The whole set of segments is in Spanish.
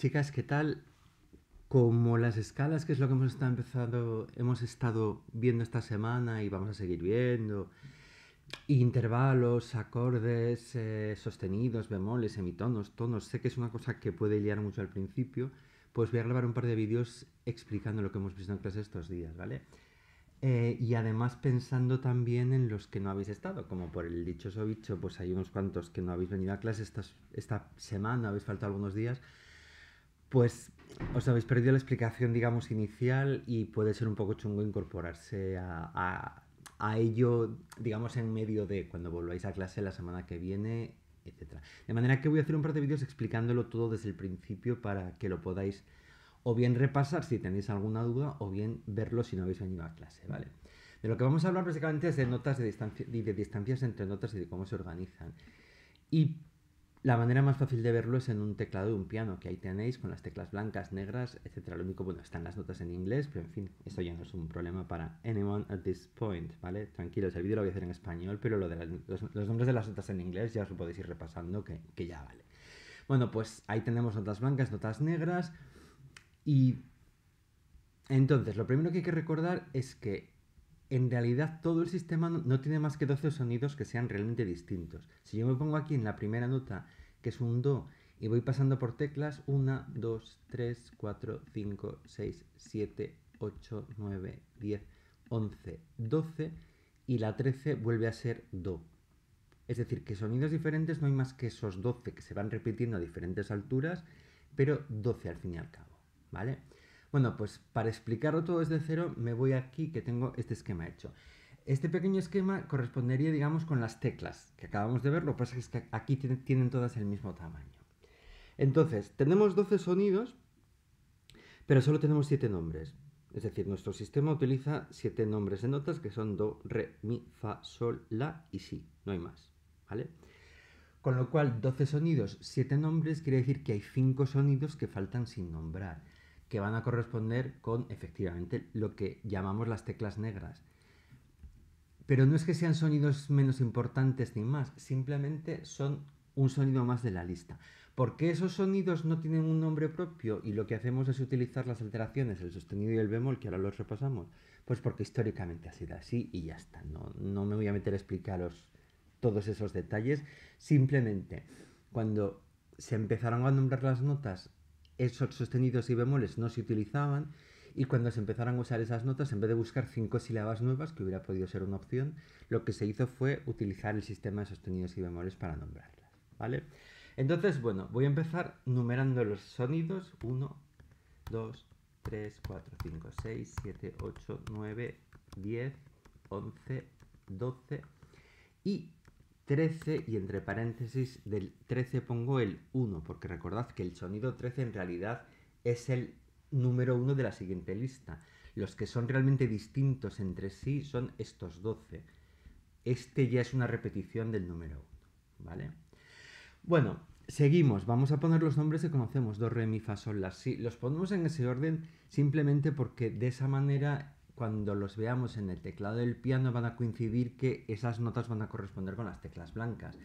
Chicas, ¿qué tal? Como las escalas, que es lo que hemos estado, empezando, hemos estado viendo esta semana y vamos a seguir viendo, intervalos, acordes, eh, sostenidos, bemoles, semitonos, tonos, sé que es una cosa que puede liar mucho al principio, pues voy a grabar un par de vídeos explicando lo que hemos visto en clase estos días, ¿vale? Eh, y además pensando también en los que no habéis estado, como por el dichoso bicho, pues hay unos cuantos que no habéis venido a clase esta, esta semana, habéis faltado algunos días, pues os habéis perdido la explicación, digamos, inicial y puede ser un poco chungo incorporarse a, ello, digamos, en medio de cuando volváis a clase la semana que viene, etc. De manera que voy a hacer un par de vídeos explicándolo todo desde el principio para que lo podáis o bien repasar si tenéis alguna duda o bien verlo si no habéis venido a clase, ¿vale? De lo que vamos a hablar básicamente es de notas de distancia, y de distancias entre notas y de cómo se organizan. Y la manera más fácil de verlo es en un teclado de un piano, que ahí tenéis con las teclas blancas, negras, etc. Lo único bueno están las notas en inglés, pero en fin, esto ya no es un problema para anyone at this point, ¿vale? Tranquilos, el vídeo lo voy a hacer en español, pero lo de los, nombres de las notas en inglés ya os lo podéis ir repasando, que, que ya vale. Bueno, pues ahí tenemos notas blancas, notas negras, y entonces lo primero que hay que recordar es que en realidad todo el sistema no tiene más que 12 sonidos que sean realmente distintos. Si yo me pongo aquí en la primera nota, que es un do, y voy pasando por teclas, 1, 2, 3, 4, 5, 6, 7, 8, 9, 10, 11, 12 y la 13 vuelve a ser do. Es decir, que sonidos diferentes no hay más que esos 12 que se van repitiendo a diferentes alturas, pero 12 al fin y al cabo, ¿vale? Bueno, pues para explicarlo todo desde cero me voy aquí que tengo este esquema hecho. Este pequeño esquema correspondería, digamos, con las teclas que acabamos de ver, lo que pasa es que aquí tienen todas el mismo tamaño. Entonces, tenemos 12 sonidos, pero solo tenemos 7 nombres. Es decir, nuestro sistema utiliza 7 nombres de notas que son do, re, mi, fa, sol, la y si, no hay más, ¿vale? Con lo cual, 12 sonidos, 7 nombres, quiere decir que hay 5 sonidos que faltan sin nombrar que van a corresponder con efectivamente lo que llamamos las teclas negras. Pero no es que sean sonidos menos importantes ni más, simplemente son un sonido más de la lista. Porque esos sonidos no tienen un nombre propio y lo que hacemos es utilizar las alteraciones, el sostenido y el bemol, que ahora los repasamos, pues porque históricamente ha sido así y ya está. No, no me voy a meter a explicaros todos esos detalles. Simplemente, cuando se empezaron a nombrar las notas esos sostenidos y bemoles no se utilizaban y cuando se empezaron a usar esas notas, en vez de buscar cinco sílabas nuevas, que hubiera podido ser una opción, lo que se hizo fue utilizar el sistema de sostenidos y bemoles para nombrarlas, ¿vale? Entonces, bueno, voy a empezar numerando los sonidos 1, 2, 3, 4, 5, 6, 7, 8, 9, 10, 11, 12 y 13 y entre paréntesis del 13 pongo el 1, porque recordad que el sonido 13 en realidad es el número 1 de la siguiente lista. Los que son realmente distintos entre sí son estos 12. Este ya es una repetición del número 1, ¿vale? Bueno, seguimos. Vamos a poner los nombres que conocemos, do, re, mi, fa, sol, la, si. Los ponemos en ese orden simplemente porque de esa manera cuando los veamos en el teclado del piano van a coincidir que esas notas van a corresponder con las teclas blancas.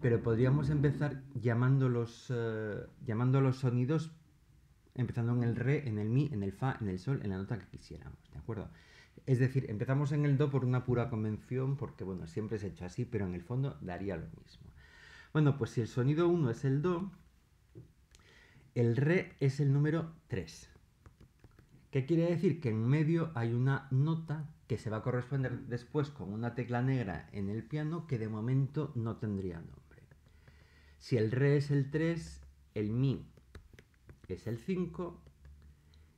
Pero podríamos empezar llamando los, eh, llamando los sonidos empezando en el re, en el mi, en el fa, en el sol, en la nota que quisiéramos, ¿de acuerdo? Es decir, empezamos en el do por una pura convención, porque bueno, siempre es hecho así, pero en el fondo daría lo mismo. Bueno, pues si el sonido 1 es el do, el re es el número 3. ¿Qué quiere decir? Que en medio hay una nota que se va a corresponder después con una tecla negra en el piano que de momento no tendría nombre. Si el re es el 3, el mi es el 5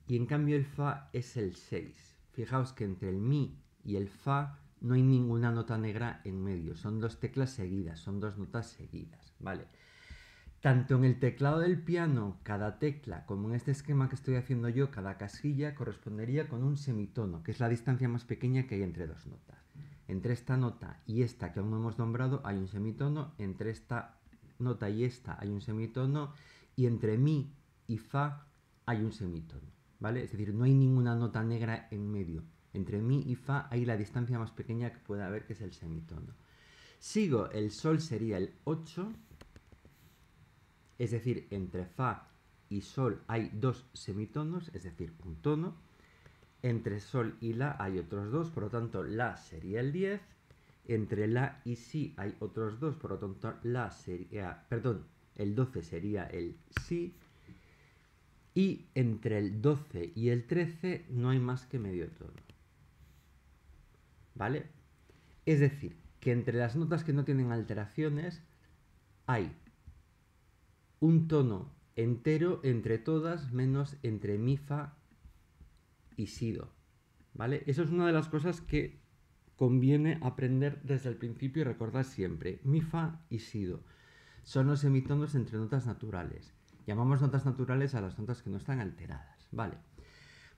y en cambio el fa es el 6. Fijaos que entre el mi y el fa no hay ninguna nota negra en medio, son dos teclas seguidas, son dos notas seguidas, ¿vale? vale tanto en el teclado del piano, cada tecla, como en este esquema que estoy haciendo yo, cada casilla correspondería con un semitono, que es la distancia más pequeña que hay entre dos notas. Entre esta nota y esta que aún no hemos nombrado hay un semitono, entre esta nota y esta hay un semitono, y entre mi y fa hay un semitono, ¿vale? Es decir, no hay ninguna nota negra en medio. Entre mi y fa hay la distancia más pequeña que puede haber, que es el semitono. Sigo, el sol sería el 8, es decir, entre Fa y Sol hay dos semitonos, es decir, un tono. Entre Sol y La hay otros dos, por lo tanto La sería el 10. Entre La y Si hay otros dos, por lo tanto La sería, perdón, el 12 sería el Si. Y entre el 12 y el 13 no hay más que medio tono. ¿Vale? Es decir, que entre las notas que no tienen alteraciones hay un tono entero entre todas menos entre mi, fa y sido. ¿Vale? Eso es una de las cosas que conviene aprender desde el principio y recordar siempre. Mi, fa y sido son los semitonos entre notas naturales. Llamamos notas naturales a las notas que no están alteradas. ¿Vale?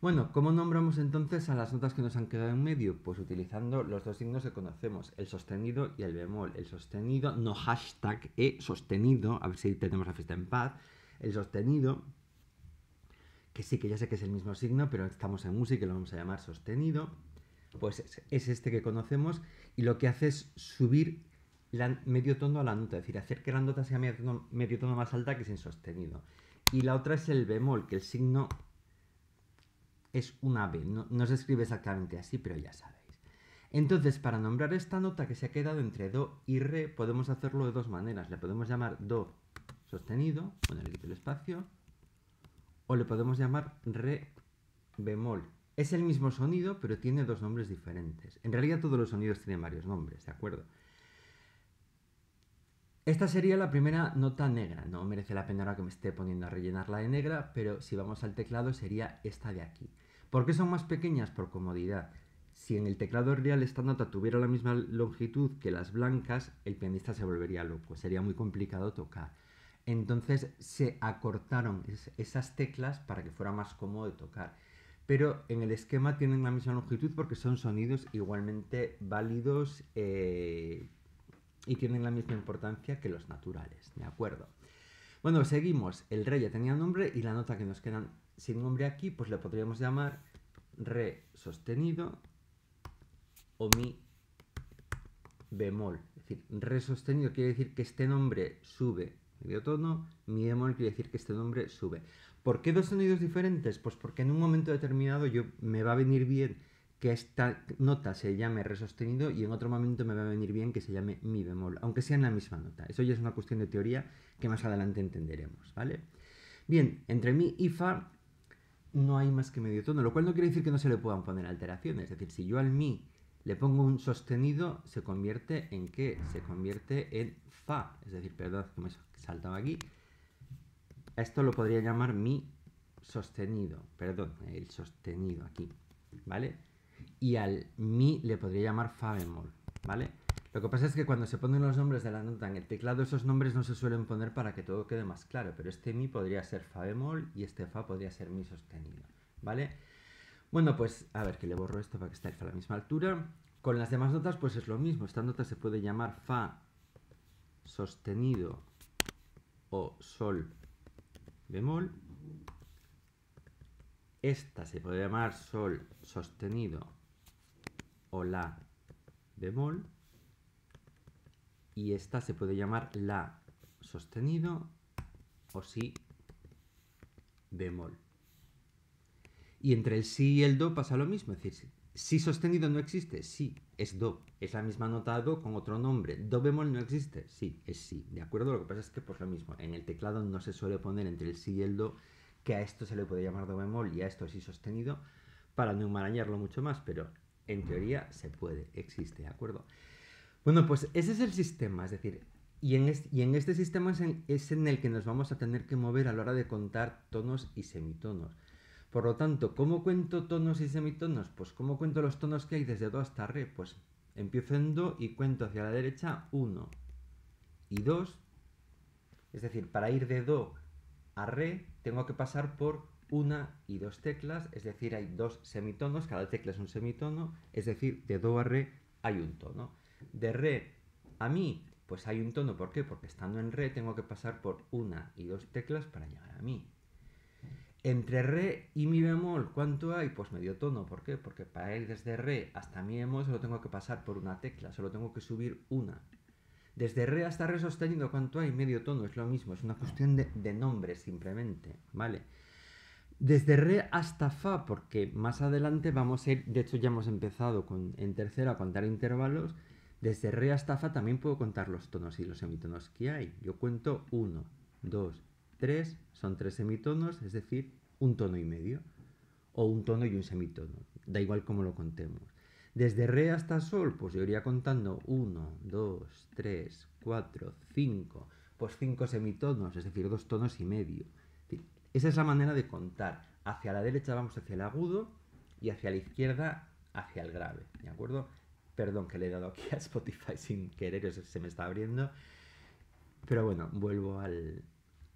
Bueno, ¿cómo nombramos entonces a las notas que nos han quedado en medio? Pues utilizando los dos signos que conocemos, el sostenido y el bemol. El sostenido, no hashtag, e sostenido, a ver si tenemos la fiesta en paz. El sostenido, que sí que ya sé que es el mismo signo, pero estamos en música y lo vamos a llamar sostenido, pues es, este que conocemos y lo que hace es subir la, medio tono a la nota, es decir, hacer que la nota sea medio tono, más alta que sin sostenido. Y la otra es el bemol, que el signo es una B. no, se escribe exactamente así, pero ya sabéis. Entonces, para nombrar esta nota que se ha quedado entre do y re, podemos hacerlo de dos maneras. Le podemos llamar do sostenido, ponerle el el espacio, o le podemos llamar re bemol. Es el mismo sonido, pero tiene dos nombres diferentes. En realidad todos los sonidos tienen varios nombres, ¿de acuerdo? Esta sería la primera nota negra, no merece la pena ahora que me esté poniendo a rellenarla de negra, pero si vamos al teclado sería esta de aquí. ¿Por qué son más pequeñas? Por comodidad. Si en el teclado real esta nota tuviera la misma longitud que las blancas, el pianista se volvería loco, sería muy complicado tocar. Entonces se acortaron esas teclas para que fuera más cómodo tocar. Pero en el esquema tienen la misma longitud porque son sonidos igualmente válidos eh, y tienen la misma importancia que los naturales, ¿de acuerdo? Bueno, seguimos. El re ya tenía nombre y la nota que nos quedan sin nombre aquí, pues le podríamos llamar re sostenido o mi bemol. Es decir, re sostenido quiere decir que este nombre sube medio tono, mi bemol quiere decir que este nombre sube. ¿Por qué dos sonidos diferentes? Pues porque en un momento determinado yo, me va a venir bien que esta nota se llame re sostenido y en otro momento me va a venir bien que se llame mi bemol, aunque sea en la misma nota. Eso ya es una cuestión de teoría que más adelante entenderemos, ¿vale? Bien, entre mi y fa no hay más que medio tono, lo cual no quiere decir que no se le puedan poner alteraciones. Es decir, si yo al mi le pongo un sostenido, se convierte en qué? Se convierte en fa. Es decir, perdón que me saltado aquí. Esto lo podría llamar mi sostenido, perdón, el sostenido aquí, ¿vale? y al mi le podría llamar fa bemol, ¿vale? Lo que pasa es que cuando se ponen los nombres de la nota en el teclado, esos nombres no se suelen poner para que todo quede más claro, pero este mi podría ser fa bemol y este fa podría ser mi sostenido, ¿vale? Bueno, pues a ver que le borro esto para que esté a la misma altura. Con las demás notas pues es lo mismo, esta nota se puede llamar fa sostenido o sol bemol esta se puede llamar sol sostenido o la bemol. Y esta se puede llamar la sostenido o si bemol. Y entre el si y el do pasa lo mismo, es decir, si sostenido no existe, si es do. Es la misma nota do con otro nombre. Do bemol no existe, si es si. ¿De acuerdo? Lo que pasa es que, por pues, lo mismo, en el teclado no se suele poner entre el si y el do, que a esto se le puede llamar do bemol y a esto sí sostenido, para no enmarañarlo mucho más, pero en teoría se puede, existe, ¿de acuerdo? Bueno, pues ese es el sistema, es decir, y en, este, sistema es en, el que nos vamos a tener que mover a la hora de contar tonos y semitonos. Por lo tanto, ¿cómo cuento tonos y semitonos? Pues ¿cómo cuento los tonos que hay desde Do hasta Re? Pues empiezo en Do y cuento hacia la derecha 1 y 2. Es decir, para ir de Do a re tengo que pasar por una y dos teclas, es decir, hay dos semitonos, cada tecla es un semitono, es decir, de do a re hay un tono. De re a mi, pues hay un tono, ¿por qué? Porque estando en re tengo que pasar por una y dos teclas para llegar a mi. Entre re y mi bemol, ¿cuánto hay? Pues medio tono, ¿por qué? Porque para ir desde re hasta mi bemol solo tengo que pasar por una tecla, solo tengo que subir una. Desde re hasta re sostenido, ¿cuánto hay? Medio tono, es lo mismo, es una cuestión de, nombre simplemente, ¿vale? Desde re hasta fa, porque más adelante vamos a ir, de hecho ya hemos empezado con, en tercera a contar intervalos, desde re hasta fa también puedo contar los tonos y los semitonos que hay. Yo cuento 1, 2, 3, son tres semitonos, es decir, un tono y medio, o un tono y un semitono, da igual cómo lo contemos. Desde re hasta sol, pues yo iría contando 1, 2, 3, 4, 5, pues 5 semitonos, es decir, dos tonos y medio. Esa es la manera de contar. Hacia la derecha vamos hacia el agudo y hacia la izquierda hacia el grave, ¿de acuerdo? Perdón que le he dado aquí a Spotify sin querer, se me está abriendo. Pero bueno, vuelvo al,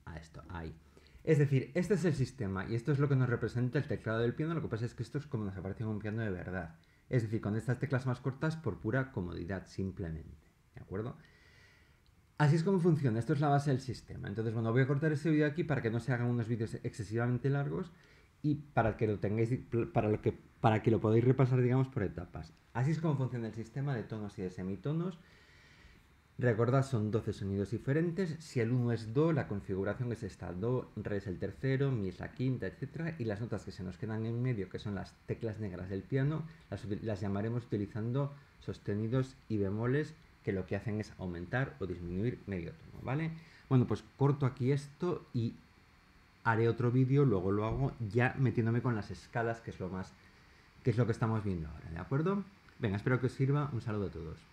a esto, ahí. Es decir, este es el sistema y esto es lo que nos representa el teclado del piano, lo que pasa es que esto es como nos aparece en un piano de verdad. Es decir, con estas teclas más cortas por pura comodidad simplemente. ¿De acuerdo? Así es como funciona, esto es la base del sistema. Entonces, bueno, voy a cortar este vídeo aquí para que no se hagan unos vídeos excesivamente largos y para que lo tengáis, para, lo que, para que lo podáis repasar, digamos, por etapas. Así es como funciona el sistema de tonos y de semitonos. Recordad, son 12 sonidos diferentes. Si el 1 es Do, la configuración es esta. Do, Re es el tercero, Mi es la quinta, etc. Y las notas que se nos quedan en medio, que son las teclas negras del piano, las, llamaremos utilizando sostenidos y bemoles que lo que hacen es aumentar o disminuir medio tono, ¿vale? Bueno, pues corto aquí esto y haré otro vídeo, luego lo hago ya metiéndome con las escalas, que es lo más que es lo que estamos viendo ahora, ¿de acuerdo? Venga, espero que os sirva. Un saludo a todos.